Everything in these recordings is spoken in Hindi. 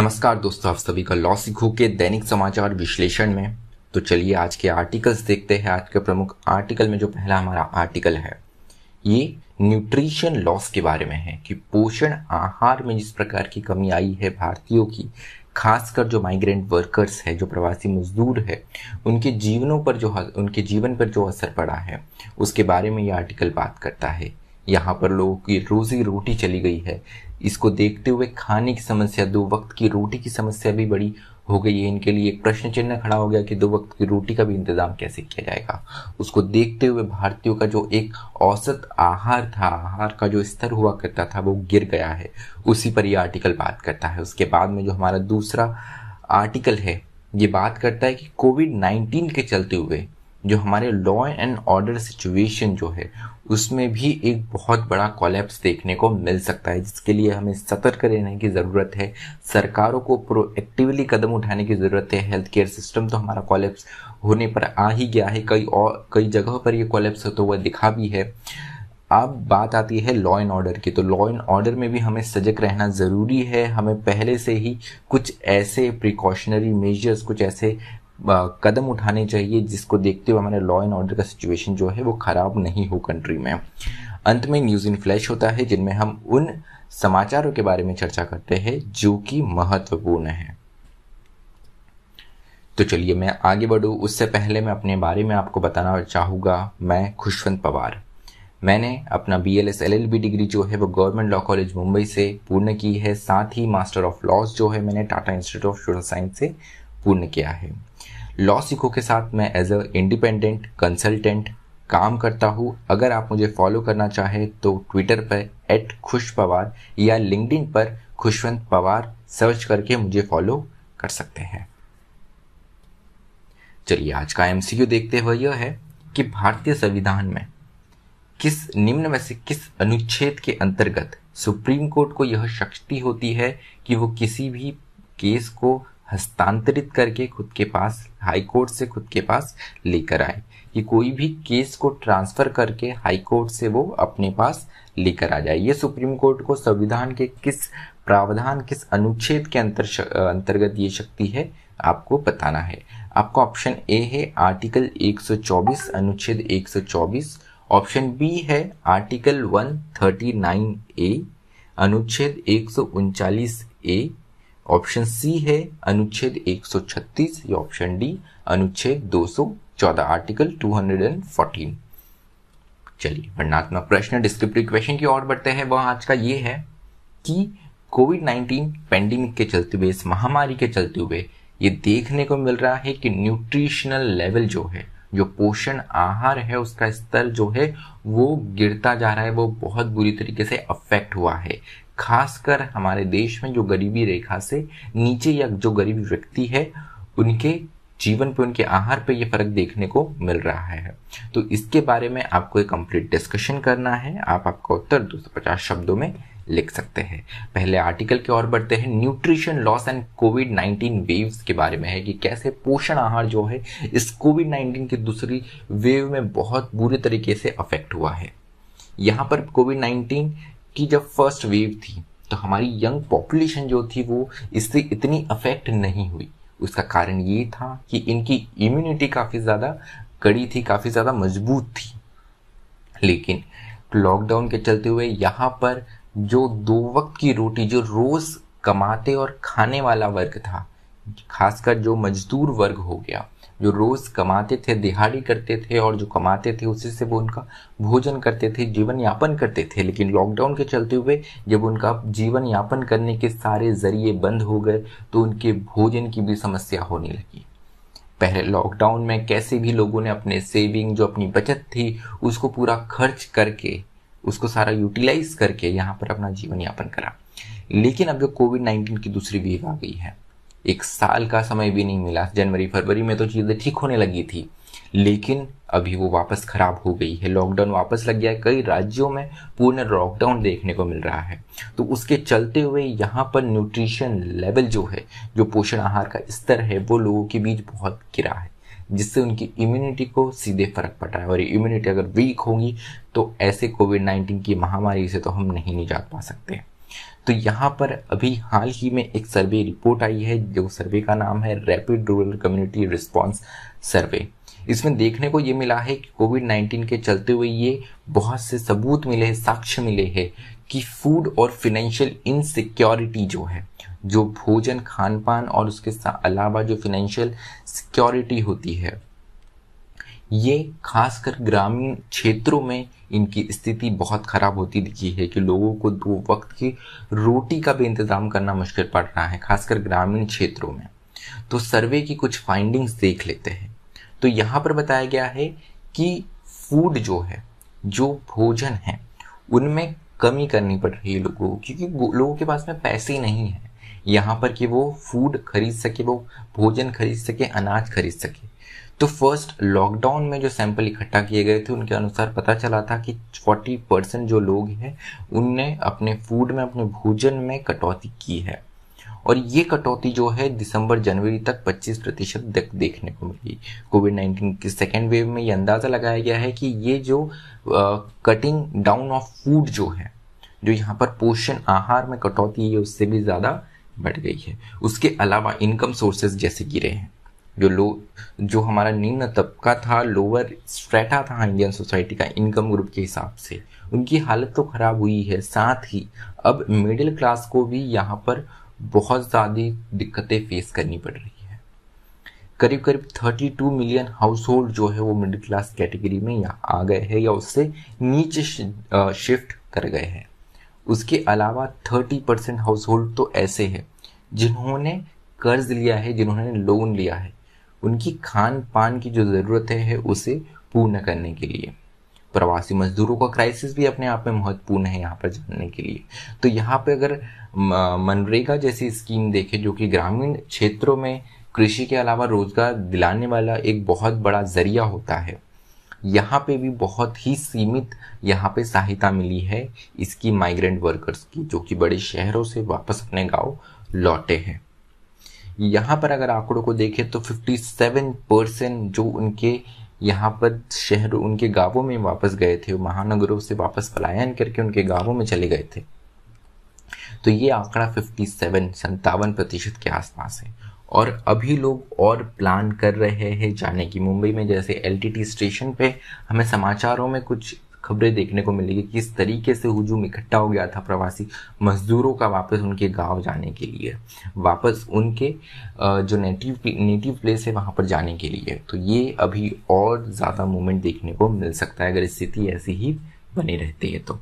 नमस्कार दोस्तों आप सभी का लॉ सीखो के दैनिक समाचार विश्लेषण में तो चलिए आज के आर्टिकल्स देखते हैं आज के प्रमुख आर्टिकल में जो पहला हमारा आर्टिकल है ये न्यूट्रिशन लॉस के बारे में है कि पोषण आहार में जिस प्रकार की कमी आई है भारतीयों की खासकर जो माइग्रेंट वर्कर्स है जो प्रवासी मजदूर है उनके जीवनों पर जो उनके जीवन पर जो असर पड़ा है उसके बारे में ये आर्टिकल बात करता है यहाँ पर लोगों की रोजी रोटी चली गई है इसको देखते हुए खाने की समस्या दो वक्त की रोटी की समस्या भी बड़ी हो गई है इनके लिए एक प्रश्न चिन्ह खड़ा हो गया कि दो वक्त की रोटी का भी इंतजाम कैसे किया जाएगा उसको देखते हुए भारतीयों का जो एक औसत आहार था आहार का जो स्तर हुआ करता था वो गिर गया है उसी पर ये आर्टिकल बात करता है उसके बाद में जो हमारा दूसरा आर्टिकल है ये बात करता है कि कोविड नाइन्टीन के चलते हुए जो हमारे लॉ एंड ऑर्डर सिचुएशन जो है उसमें भी एक बहुत बड़ा कॉलेप्स देखने को मिल सकता है जिसके लिए हमें सतर्क रहने की ज़रूरत है सरकारों को प्रोएक्टिवली कदम उठाने की ज़रूरत है हेल्थ केयर सिस्टम तो हमारा कॉलेप्स होने पर आ ही गया है कई और कई जगह पर ये कॉलेप्स होता तो हुआ दिखा भी है अब बात आती है लॉ एंड ऑर्डर की तो लॉ एंड ऑर्डर में भी हमें सजग रहना ज़रूरी है हमें पहले से ही कुछ ऐसे प्रिकॉशनरी मेजर्स कुछ ऐसे कदम उठाने चाहिए जिसको देखते हुए हमारे लॉ एंड ऑर्डर का सिचुएशन जो है वो ख़राब नहीं हो कंट्री में अंत में न्यूज़ इन फ्लैश होता है जिनमें हम उन समाचारों के बारे में चर्चा करते हैं जो कि महत्वपूर्ण है तो चलिए मैं आगे बढ़ूँ उससे पहले मैं अपने बारे में आपको बताना चाहूँगा मैं खुशवंत पवार मैंने अपना B L S L L B degree जो है वो गवर्नमेंट लॉ कॉलेज मुंबई से पूर्ण की है साथ ही मास्टर ऑफ लॉज जो है मैंने Tata Institute of Social Science से पूर्ण किया है लॉ सिको के साथ मैं एज अ इंडिपेंडेंट कंसल्टेंट काम करता हूँ अगर आप मुझे फॉलो करना चाहें तो ट्विटर पर एट खुश पवार या लिंकडिन पर खुशवंत पवार सर्च करके मुझे फॉलो कर सकते हैं चलिए आज का एमसीक्यू देखते हुए यह है कि भारतीय संविधान में किस निम्न में से किस अनुच्छेद के अंतर्गत सुप्रीम कोर्ट को यह शक्ति होती है कि वो किसी भी केस को हस्तांतरित करके खुद के पास हाई कोर्ट से खुद के पास लेकर आए ये कोई भी केस को ट्रांसफर करके हाई कोर्ट से वो अपने पास लेकर आ जाए ये सुप्रीम कोर्ट को संविधान के किस प्रावधान किस अनुच्छेद के अंतर अंतर्गत ये शक्ति है आपको बताना है आपको ऑप्शन ए है आर्टिकल 124 अनुच्छेद 124 ऑप्शन बी है आर्टिकल 139 ए अनुच्छेद एक ए ऑप्शन सी है अनुच्छेद 136 या ऑप्शन डी अनुच्छेद 214 आर्टिकल 214 चलिए वर्णात्मक प्रश्न डिस्क्रिप्टिव क्वेश्चन की ओर बढ़ते हैं वह आज का ये है कि कोविड 19 पेंडेमिक के चलते हुए इस महामारी के चलते हुए ये देखने को मिल रहा है कि न्यूट्रिशनल लेवल जो है जो पोषण आहार है उसका स्तर जो है वो गिरता जा रहा है वो बहुत बुरी तरीके से अफेक्ट हुआ है खासकर हमारे देश में जो गरीबी रेखा से नीचे या जो गरीब व्यक्ति है उनके जीवन पे उनके आहार पे ये फर्क देखने को मिल रहा है तो इसके बारे में आपको एक कंप्लीट डिस्कशन करना है आप आपका उत्तर 250 शब्दों में लिख सकते हैं पहले आर्टिकल की ओर बढ़ते हैं nutrition loss and Covid 19 waves के बारे में है कि कैसे पोषण आहार जो है इस कोविड 19 की दूसरी वेव में बहुत बुरे तरीके से अफेक्ट हुआ है यहाँ पर कोविड कि जब फर्स्ट वेव थी तो हमारी यंग पॉपुलेशन जो थी वो इससे इतनी अफेक्ट नहीं हुई उसका कारण ये था कि इनकी इम्यूनिटी काफ़ी ज़्यादा कड़ी थी काफ़ी ज़्यादा मजबूत थी लेकिन लॉकडाउन के चलते हुए यहाँ पर जो दो वक्त की रोटी जो रोज़ कमाते और खाने वाला वर्ग था खासकर जो मजदूर वर्ग हो गया जो रोज कमाते थे दिहाड़ी करते थे और जो कमाते थे उसी से वो उनका भोजन करते थे जीवन यापन करते थे लेकिन लॉकडाउन के चलते हुए जब उनका जीवन यापन करने के सारे जरिए बंद हो गए तो उनके भोजन की भी समस्या होने लगी पहले लॉकडाउन में कैसे भी लोगों ने अपने सेविंग जो अपनी बचत थी उसको पूरा खर्च करके उसको सारा यूटिलाइज करके यहाँ पर अपना जीवन यापन करा लेकिन अब जो कोविड नाइन्टीन की दूसरी वेव आ गई है एक साल का समय भी नहीं मिला जनवरी फरवरी में तो चीज़ें ठीक होने लगी थी लेकिन अभी वो वापस खराब हो गई है लॉकडाउन वापस लग गया है कई राज्यों में पूर्ण लॉकडाउन देखने को मिल रहा है तो उसके चलते हुए यहाँ पर न्यूट्रिशन लेवल जो है जो पोषण आहार का स्तर है वो लोगों के बीच बहुत गिरा है जिससे उनकी इम्यूनिटी को सीधे फर्क पड़ा है और इम्यूनिटी अगर वीक होगी तो ऐसे कोविड नाइन्टीन की महामारी से तो हम नहीं निजात पा सकते हैं तो यहाँ पर अभी हाल ही में एक सर्वे रिपोर्ट आई है जो सर्वे का नाम है rapid rural community response survey इसमें देखने को ये मिला है कि कोविड 19 के चलते हुए ये बहुत से सबूत मिले हैं साक्ष्य मिले हैं कि फूड और फिनेंशियल इनसिक्योरिटी जो है जो भोजन खान पान और उसके अलावा जो फिनेंशियल सिक्योरिटी होती है ये खासकर ग्रामीण क्षेत्रों में इनकी स्थिति बहुत ख़राब होती दिखी है कि लोगों को दो वक्त की रोटी का भी इंतज़ाम करना मुश्किल पड़ रहा है खासकर ग्रामीण क्षेत्रों में तो सर्वे की कुछ फाइंडिंग्स देख लेते हैं तो यहाँ पर बताया गया है कि फूड जो है जो भोजन है उनमें कमी करनी पड़ रही है लोगों को क्योंकि लोगों के पास में पैसे नहीं है यहाँ पर कि वो फूड खरीद सके वो भोजन खरीद सके अनाज खरीद सके तो फर्स्ट लॉकडाउन में जो सैंपल इकट्ठा किए गए थे उनके अनुसार पता चला था कि 40 परसेंट जो लोग हैं उनने अपने फूड में अपने भोजन में कटौती की है और ये कटौती जो है दिसंबर जनवरी तक 25 प्रतिशत देखने को मिली कोविड 19 के सेकेंड वेव में ये अंदाज़ा लगाया गया है कि ये जो कटिंग डाउन ऑफ फूड जो है जो यहाँ पर पोषण आहार में कटौती है उससे भी ज़्यादा बढ़ गई है उसके अलावा इनकम सोर्सेज जैसे गिरे हैं जो लो जो हमारा निम्न तबका था लोअर स्ट्रेटा था इंडियन सोसाइटी का इनकम ग्रुप के हिसाब से उनकी हालत तो ख़राब हुई है साथ ही अब मिडिल क्लास को भी यहाँ पर बहुत ज़्यादा दिक्कतें फेस करनी पड़ रही है करीब करीब 32 मिलियन हाउस होल्ड जो है वो मिडिल क्लास कैटेगरी में यहाँ आ गए हैं या उससे नीचे शिफ्ट कर गए हैं उसके अलावा 30 परसेंट हाउस होल्ड तो ऐसे हैं जिन्होंने कर्ज लिया है जिन्होंने लोन लिया है उनकी खान पान की जो ज़रूरतें है उसे पूर्ण करने के लिए प्रवासी मजदूरों का क्राइसिस भी अपने आप में महत्वपूर्ण है यहाँ पर जानने के लिए तो यहाँ पे अगर मनरेगा जैसी स्कीम देखे जो कि ग्रामीण क्षेत्रों में कृषि के अलावा रोजगार दिलाने वाला एक बहुत बड़ा जरिया होता है यहाँ पे भी बहुत ही सीमित यहाँ पे सहायता मिली है इसकी माइग्रेंट वर्कर्स की जो कि बड़े शहरों से वापस अपने गांव लौटे हैं यहाँ पर अगर आंकड़ों को देखें तो 57 परसेंट जो उनके यहाँ पर शहर उनके गांवों में वापस गए थे महानगरों से वापस पलायन करके उनके गांवों में चले गए थे तो ये आंकड़ा 57 संतावन प्रतिशत के आसपास है और अभी लोग और प्लान कर रहे हैं जाने की मुंबई में जैसे एल स्टेशन पे हमें समाचारों में कुछ खबरें देखने को मिलेगी किस तरीके से हुजूम इकट्ठा हो गया था प्रवासी मजदूरों का वापस उनके गांव जाने के लिए वापस उनके जो नेटिव नेटिव प्लेस है वहां पर जाने के लिए तो ये अभी और ज़्यादा मूवमेंट देखने को मिल सकता है अगर स्थिति ऐसी ही बनी रहती है तो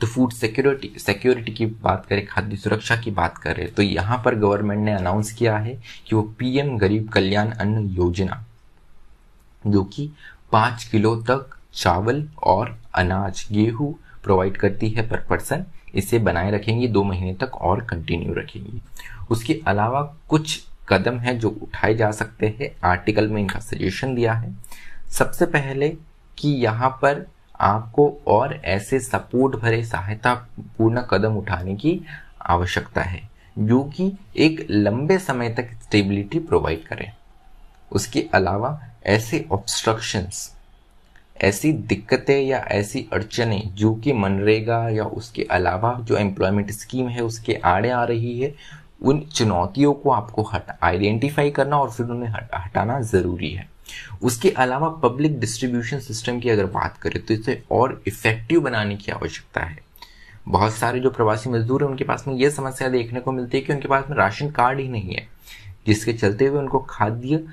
तो फूड सिक्योरिटी सिक्योरिटी की बात करें खाद्य सुरक्षा की बात करें तो यहाँ पर गवर्नमेंट ने अनाउंस किया है कि वो पीएम गरीब कल्याण अन्न योजना जो कि पाँच किलो तक चावल और अनाज गेहूँ प्रोवाइड करती है पर पर्सन इसे बनाए रखेंगी दो महीने तक और कंटिन्यू रखेंगी उसके अलावा कुछ कदम हैं जो उठाए जा सकते हैं आर्टिकल में इनका सजेशन दिया है सबसे पहले कि यहाँ पर आपको और ऐसे सपोर्ट भरे सहायता पूर्ण कदम उठाने की आवश्यकता है जो कि एक लंबे समय तक स्टेबिलिटी प्रोवाइड करें उसके अलावा ऐसे ऑब्स्ट्रक्शंस ऐसी दिक्कतें या ऐसी अड़चने जो कि मनरेगा या उसके अलावा जो एम्प्लॉयमेंट स्कीम है उसके आड़े आ रही है उन चुनौतियों को आपको हटा आइडेंटिफाई करना और फिर उन्हें हट, हटाना ज़रूरी है उसके अलावा पब्लिक डिस्ट्रीब्यूशन सिस्टम की अगर बात करें तो इसे और इफेक्टिव बनाने की आवश्यकता है बहुत सारे जो प्रवासी मजदूर हैं उनके पास में ये समस्या देखने को मिलती है कि उनके पास में राशन कार्ड ही नहीं है जिसके चलते हुए उनको खाद्य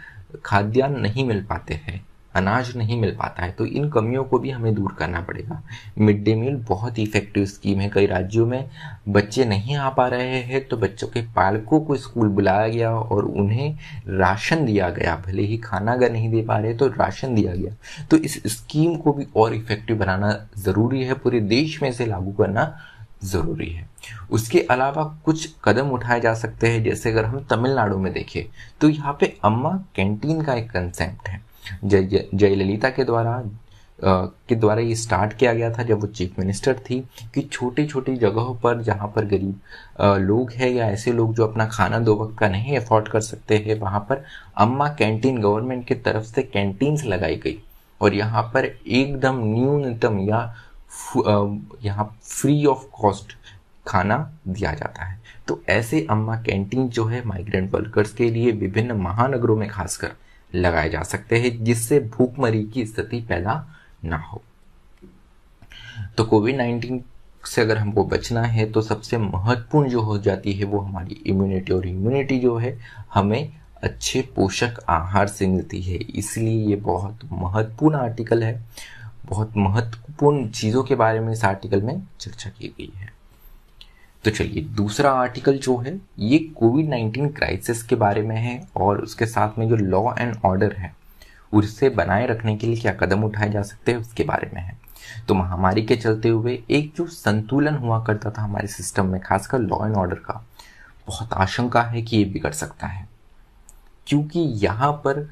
खाद्यान्न नहीं मिल पाते हैं अनाज नहीं मिल पाता है तो इन कमियों को भी हमें दूर करना पड़ेगा मिड डे मील बहुत ही इफेक्टिव स्कीम है कई राज्यों में बच्चे नहीं आ पा रहे हैं तो बच्चों के पालकों को स्कूल बुलाया गया और उन्हें राशन दिया गया भले ही खाना अगर नहीं दे पा रहे तो राशन दिया गया तो इस स्कीम को भी और इफेक्टिव बनाना ज़रूरी है पूरे देश में इसे लागू करना ज़रूरी है उसके अलावा कुछ कदम उठाए जा सकते हैं जैसे अगर हम तमिलनाडु में देखें तो यहाँ पे अम्मा कैंटीन का एक कंसेप्ट है जयललिता के द्वारा के द्वारा ये स्टार्ट किया गया था जब वो चीफ मिनिस्टर थी कि छोटी छोटी जगहों पर जहाँ पर गरीब लोग हैं या ऐसे लोग जो अपना खाना दो वक्त का नहीं अफोर्ड कर सकते हैं वहाँ पर अम्मा कैंटीन गवर्नमेंट की तरफ से कैंटीन्स लगाई गई और यहाँ पर एकदम न्यूनतम या यहाँ फ्री ऑफ कॉस्ट खाना दिया जाता है तो ऐसे अम्मा कैंटीन जो है माइग्रेंट वर्कर्स के लिए विभिन्न महानगरों में खासकर लगाए जा सकते हैं जिससे भूखमरी की स्थिति पैदा ना हो तो कोविड नाइन्टीन से अगर हमको बचना है तो सबसे महत्वपूर्ण जो हो जाती है वो हमारी इम्यूनिटी और इम्यूनिटी जो है हमें अच्छे पोषक आहार से मिलती है इसलिए ये बहुत महत्वपूर्ण आर्टिकल है बहुत महत्वपूर्ण चीज़ों के बारे में इस आर्टिकल में चर्चा की गई है तो चलिए दूसरा आर्टिकल जो है ये कोविड नाइन्टीन क्राइसिस के बारे में है और उसके साथ में जो लॉ एंड ऑर्डर है उसे बनाए रखने के लिए क्या कदम उठाए जा सकते हैं उसके बारे में है तो महामारी के चलते हुए एक जो संतुलन हुआ करता था हमारे सिस्टम में खासकर लॉ एंड ऑर्डर का बहुत आशंका है कि ये बिगड़ सकता है क्योंकि यहाँ पर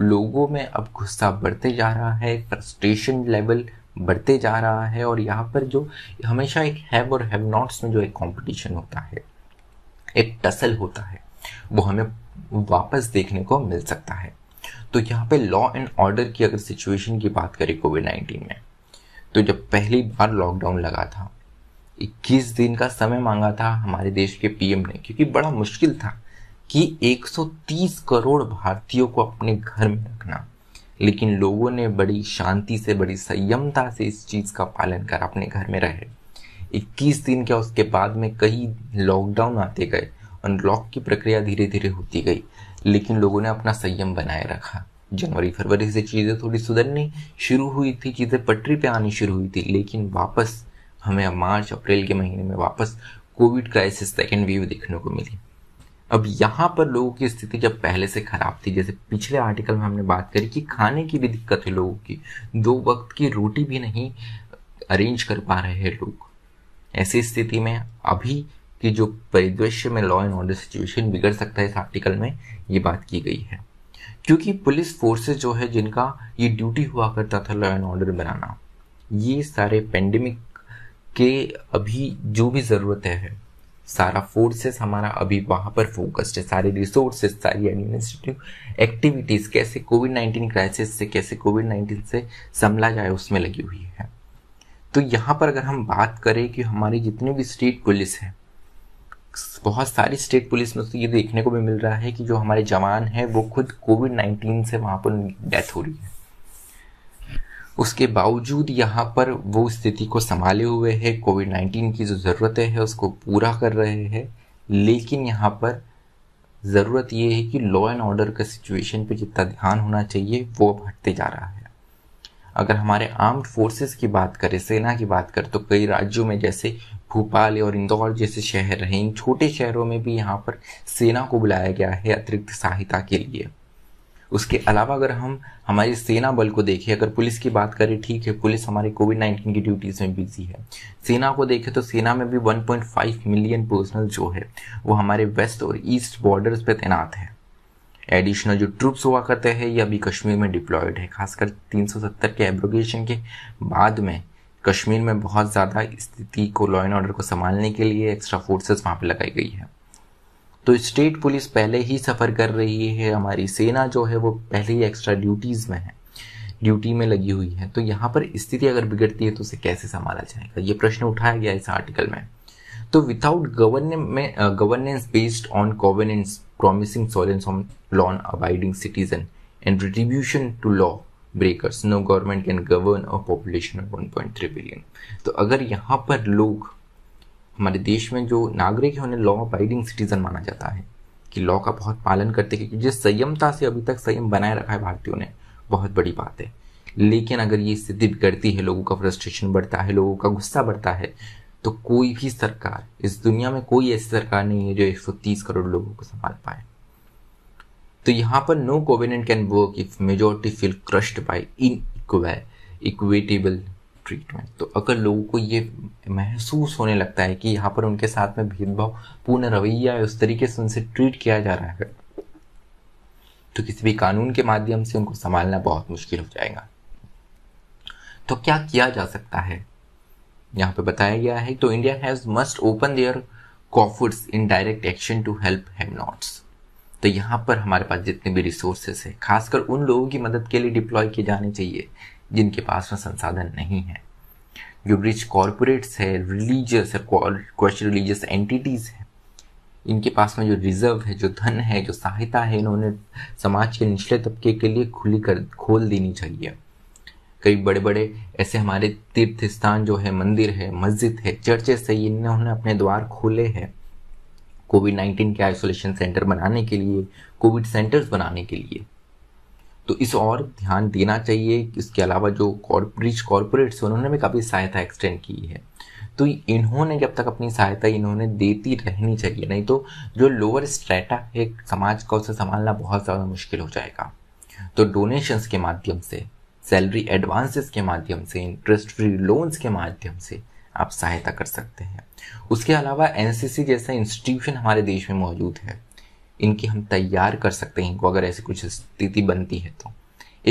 लोगों में अब गुस्सा बढ़ते जा रहा है फ्रस्ट्रेशन लेवल बढ़ते जा रहा है और यहाँ पर जो हमेशा एक हैव और हैव नॉट्स में जो एक कंपटीशन होता है एक टसल होता है वो हमें वापस देखने को मिल सकता है तो यहाँ पे लॉ एंड ऑर्डर की अगर सिचुएशन की बात करें कोविड नाइन्टीन में तो जब पहली बार लॉकडाउन लगा था 21 दिन का समय मांगा था हमारे देश के पीएम ने क्योंकि बड़ा मुश्किल था कि 130 करोड़ भारतीयों को अपने घर में रखना लेकिन लोगों ने बड़ी शांति से बड़ी संयमता से इस चीज़ का पालन कर अपने घर में रहे 21 दिन के उसके बाद में कई लॉकडाउन आते गए अनलॉक की प्रक्रिया धीरे धीरे होती गई लेकिन लोगों ने अपना संयम बनाए रखा जनवरी फरवरी से चीज़ें थोड़ी सुधरनी शुरू हुई थी चीज़ें पटरी पे आनी शुरू हुई थी लेकिन वापस हमें मार्च अप्रैल के महीने में वापस कोविड क्राइसिस सेकेंड वेव देखने को मिली अब यहाँ पर लोगों की स्थिति जब पहले से खराब थी जैसे पिछले आर्टिकल में हमने बात करी कि खाने की भी दिक्कत है लोगों की दो वक्त की रोटी भी नहीं अरेंज कर पा रहे हैं लोग ऐसी स्थिति में अभी की जो परिदृश्य में लॉ एंड ऑर्डर सिचुएशन बिगड़ सकता है इस आर्टिकल में ये बात की गई है क्योंकि पुलिस फोर्सेज जो है जिनका ये ड्यूटी हुआ करता था लॉ एंड ऑर्डर बनाना ये सारे पेंडेमिक के अभी जो भी जरूरत है सारा फोर्सेस हमारा अभी वहां पर फोकस्ड है सारे रिसोर्सेस सारी एडमिनिस्ट्रेटिव एक्टिविटीज़ कैसे कोविड नाइन्टीन क्राइसिस से कैसे कोविड नाइन्टीन से संभला जाए उसमें लगी हुई है तो यहाँ पर अगर हम बात करें कि हमारी जितनी भी स्टेट पुलिस है बहुत सारी स्टेट पुलिस में तो ये देखने को भी मिल रहा है कि जो हमारे जवान हैं वो खुद कोविड नाइन्टीन से वहाँ पर डेथ हो रही है उसके बावजूद यहाँ पर वो स्थिति को संभाले हुए है कोविड नाइन्टीन की जो ज़रूरतें हैं उसको पूरा कर रहे हैं लेकिन यहाँ पर ज़रूरत ये है कि लॉ एंड ऑर्डर का सिचुएशन पे जितना ध्यान होना चाहिए वो अब हटते जा रहा है अगर हमारे आर्म्ड फोर्सेस की बात करें सेना की बात करें तो कई राज्यों में जैसे भोपाल और इंदौर जैसे शहर हैं इन छोटे शहरों में भी यहाँ पर सेना को बुलाया गया है अतिरिक्त सहायता के लिए उसके अलावा अगर हम हमारी सेना बल को देखें अगर पुलिस की बात करें ठीक है पुलिस हमारे कोविड नाइन्टीन की ड्यूटीज़ में बिजी है सेना को देखें तो सेना में भी 1.5 मिलियन पर्सनल जो है वो हमारे वेस्ट और ईस्ट बॉर्डर्स पर तैनात है एडिशनल जो ट्रूप्स हुआ करते हैं ये अभी कश्मीर में डिप्लॉयड है खासकर 370 के एब्रोगेशन के बाद में कश्मीर में बहुत ज़्यादा स्थिति को लॉ एंड ऑर्डर को संभालने के लिए एक्स्ट्रा फोर्सेस वहाँ पर लगाई गई है तो स्टेट पुलिस पहले ही सफ़र कर रही है हमारी सेना जो है वो पहले ही एक्स्ट्रा ड्यूटीज़ में है ड्यूटी में लगी हुई है तो यहाँ पर स्थिति अगर बिगड़ती है तो उसे कैसे संभाला जाएगा ये प्रश्न उठाया गया इस आर्टिकल में तो without government governance based on governance promising solace on law abiding citizen and retribution to law breakers no government can govern a population of 1.3 billion तो अगर यहाँ पर लोग हमारे देश में जो नागरिक है उन्हें लॉ अबाइडिंग सिटीजन माना जाता है कि लॉ का बहुत पालन करते हैं क्योंकि संयमता से अभी तक संयम बनाए रखा है भारतीयों ने बहुत बड़ी बात है लेकिन अगर ये स्थिति बिगड़ती है लोगों का फ्रस्ट्रेशन बढ़ता है लोगों का गुस्सा बढ़ता है तो कोई भी सरकार इस दुनिया में कोई ऐसी सरकार नहीं है जो 130 करोड़ लोगों को संभाल पाए तो यहाँ पर no covenant can work if majority feel crushed by inequitable treatment तो अगर लोगों को ये महसूस होने लगता है कि यहाँ पर उनके साथ में भेदभाव पूर्ण रवैया उस तरीके से उनसे ट्रीट किया जा रहा है तो किसी भी कानून के माध्यम से उनको संभालना बहुत मुश्किल हो जाएगा तो क्या किया जा सकता है यहाँ पे बताया गया है तो India has must open their coffers in direct action to help have nots तो यहाँ पर हमारे पास जितने भी रिसोर्सेस हैं खासकर उन लोगों की मदद के लिए डिप्लॉय किए जाने चाहिए जिनके पास में संसाधन नहीं है जो रिच कॉरपोरेट्स है रिलीजियस है क्वेश्चन रिलीजियस एंटिटीज़ है इनके पास में जो रिजर्व है जो धन है जो सहायता है इन्होंने समाज के निचले तबके के लिए खुली कर खोल देनी चाहिए कई बड़े बड़े ऐसे हमारे तीर्थ स्थान जो है मंदिर है मस्जिद है चर्चेस है इन्होंने अपने द्वार खोले हैं कोविड नाइन्टीन के आइसोलेशन सेंटर बनाने के लिए कोविड सेंटर्स बनाने के लिए तो इस और ध्यान देना चाहिए इसके अलावा जो कॉर्पोरेट कॉरपोरेट्स हैं उन्होंने भी काफ़ी सहायता एक्सटेंड की है तो इन्होंने जब तक अपनी सहायता इन्होंने देती रहनी चाहिए नहीं तो जो लोअर स्ट्रेटा है समाज का उसे संभालना बहुत ज़्यादा मुश्किल हो जाएगा तो डोनेशंस के माध्यम से सैलरी एडवांसेस के माध्यम से इंटरेस्ट फ्री लोन्स के माध्यम से आप सहायता कर सकते हैं उसके अलावा एनसीसी जैसा इंस्टीट्यूशन हमारे देश में मौजूद है इनकी हम तैयार कर सकते हैं इनको अगर ऐसी कुछ स्थिति बनती है तो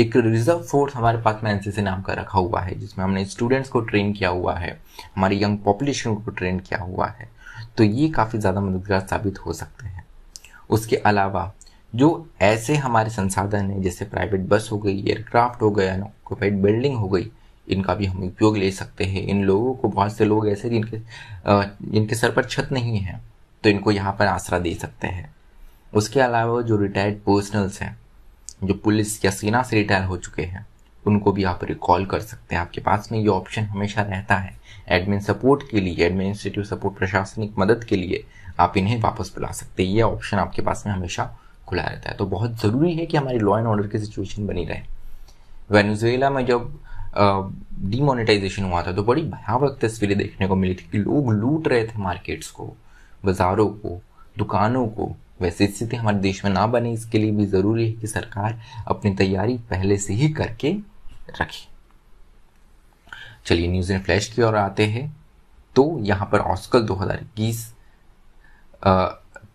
एक रिजर्व फोर्स हमारे पास में एनसीसी नाम का रखा हुआ है जिसमें हमने स्टूडेंट्स को ट्रेन किया हुआ है हमारी यंग पॉपुलेशन को ट्रेन किया हुआ है तो ये काफ़ी ज़्यादा मददगार साबित हो सकते हैं उसके अलावा जो ऐसे हमारे संसाधन हैं जैसे प्राइवेट बस हो गई एयरक्राफ्ट हो गया अनऑक्यूपाइड बिल्डिंग हो गई इनका भी हम उपयोग ले सकते हैं इन लोगों को बहुत से लोग ऐसे जिनके जिनके सर पर छत नहीं है तो इनको यहाँ पर आसरा दे सकते हैं उसके अलावा जो रिटायर्ड पर्सनल्स हैं जो पुलिस या सेना से रिटायर हो चुके हैं उनको भी आप रिकॉल कर सकते हैं आपके पास में ये ऑप्शन हमेशा रहता है एडमिन सपोर्ट के लिए एडमिनिस्ट्रेटिव सपोर्ट प्रशासनिक मदद के लिए आप इन्हें वापस बुला सकते हैं ये ऑप्शन आपके पास में हमेशा खुला रहता है तो बहुत ज़रूरी है कि हमारी लॉ एंड ऑर्डर की सिचुएशन बनी रहे वेनेजुएला में जब डिमोनिटाइजेशन हुआ था तो बड़ी भयावक तस्वीरें देखने को मिली थी कि लोग लूट रहे थे मार्केट्स को बाज़ारों को दुकानों को वैसी स्थिति हमारे देश में ना बने इसके लिए भी ज़रूरी है कि सरकार अपनी तैयारी पहले से ही करके रखे चलिए न्यूज़ इन फ्लैश की ओर आते हैं तो यहाँ पर ऑस्कल 2021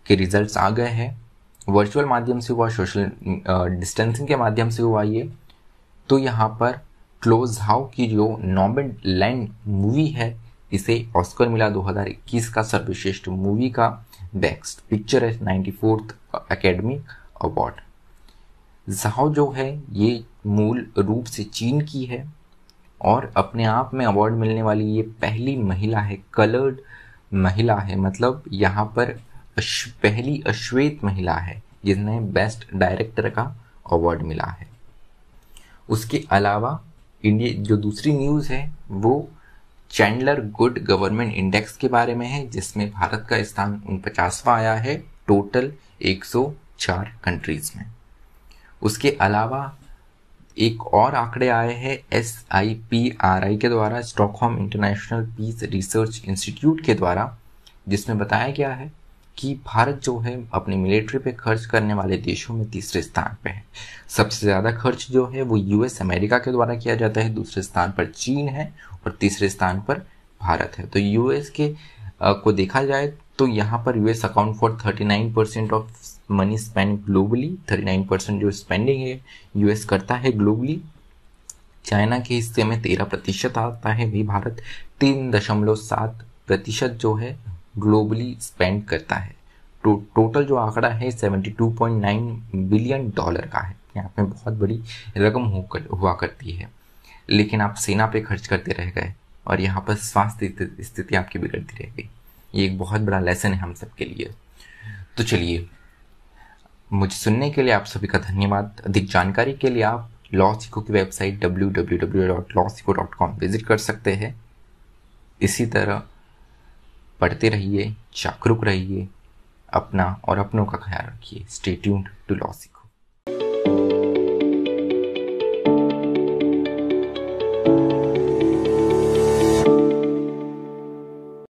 के रिजल्ट्स आ गए हैं वर्चुअल माध्यम से हुआ सोशल डिस्टेंसिंग के माध्यम से हुआ ये तो यहाँ पर क्लोज हाउ की जो नॉबेड लैंड मूवी है इसे ऑस्कर मिला 2021 का सर्वश्रेष्ठ मूवी का बेस्ट पिक्चर है नाइन्टी फोर्थ अकेडमी अवार्ड जहाओ जो है ये मूल रूप से चीन की है और अपने आप में अवार्ड मिलने वाली ये पहली महिला है कलर्ड महिला है मतलब यहाँ पर अश, पहली अश्वेत महिला है जिसने बेस्ट डायरेक्टर का अवार्ड मिला है उसके अलावा इंडिया जो दूसरी न्यूज़ है वो चैंडलर गुड गवर्नमेंट इंडेक्स के बारे में है जिसमें भारत का स्थान उनपचासवा आया है टोटल 104 कंट्रीज में उसके अलावा एक और आंकड़े आए हैं S I P R I के द्वारा Stockholm International Peace Research Institute के द्वारा जिसमें बताया गया है कि भारत जो है अपनी मिलिट्री पे खर्च करने वाले देशों में तीसरे स्थान पे है सबसे ज़्यादा खर्च जो है वो यूएस अमेरिका के द्वारा किया जाता है दूसरे स्थान पर चीन है और तीसरे स्थान पर भारत है तो यूएस के आ, को देखा जाए तो यहाँ पर US account for nine percent of money spend globally nine percent जो स्पेंडिंग है यूएस करता है ग्लोबली चाइना के हिस्से में तेरह प्रतिशत आता है भी भारत तीन दशमलव सात प्रतिशत जो है ग्लोबली स्पेंड करता है तो टोटल जो आंकड़ा है 72.9 बिलियन डॉलर का है यहाँ पे बहुत बड़ी रकम हो कर, हुआ करती है लेकिन आप सेना पे खर्च करते रह गए और यहाँ पर स्वास्थ्य स्थिति आपकी बिगड़ती रह गई ये एक बहुत बड़ा लेसन है हम सब के लिए तो चलिए मुझे सुनने के लिए आप सभी का धन्यवाद अधिक जानकारी के लिए आप लॉ की वेबसाइट डब्ल्यू विजिट कर सकते हैं इसी तरह पढ़ते रहिए जागरूक रहिए अपना और अपनों का ख्याल रखिए स्टेट्यून टू लॉसिक